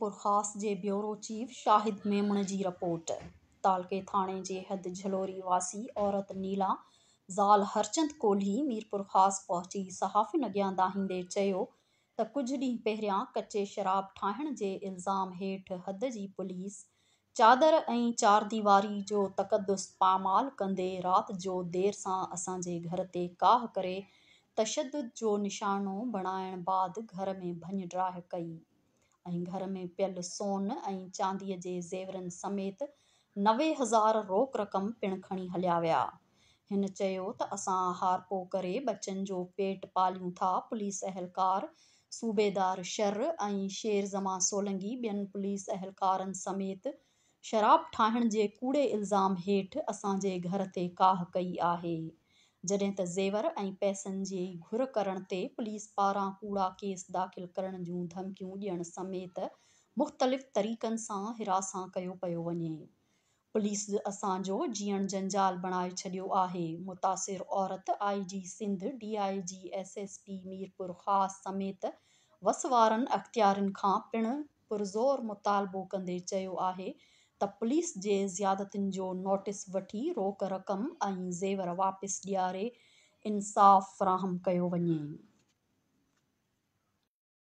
पुरखासि जे bureau chief Shahid Memon जी report तालके थाणे जे हद झलोरी वासी औरत नीला ज़ाल हरचंद कोल्ही मीरपुर ख़ास पहुची सहाफ़िन्ञां दाहींदे चयो त कुझु ॾींहुं पहिरियां कचे शराब ठाहिण जे इल्ज़ाम हेठि हद जी पुलिस चादर ऐं चार दीवारी जो तक़द्दुस पामाल कंदे राति जो देरि सां असांजे घर ते काह करे तशद जो निशानो बणाइण बाद घर में भंज ड्राह कई ऐं घर में पियल सोन ऐं चांदीअ जे ज़ेवरनि समेत नवे हज़ार रोक रक़म पिणु खणी हलिया विया हिन चयो त असां हार पो करे बचनि जो पेट पालियूं था पुलिस अहलकार सूबेदार शर ऐं शेर शेरज़मा सोलंगी ॿियनि पुलिस अहलकारनि समेत शराब ठाहिण जे कूड़े इल्ज़ाम हेठि असांजे घर ते काह कई आहे जॾहिं त ज़ेवर ऐं पैसनि जे घुर करण ते पुलिस पारां कूड़ा केस दाख़िल करण जूं धमकियूं ॾियण समेत मुख़्तलिफ़ तरीक़नि सां हिरास कयो पियो वञे पुलिस असांजो जीअण जंजाल बणाए छॾियो आहे मुतासिर औरत I G Sindh D I G S S P Mirpur Khas समेत वस वारनि अख़्तियारनि खां पिणु पुरज़ोर मुतालबो कंदे चयो आहे त पुलिस जे ज़ियादतुनि जो नोटिस वठी रोक रक़म ऐं ज़ेवर वापसि ॾियारे इंसाफ़ु फ़राहम कयो वञे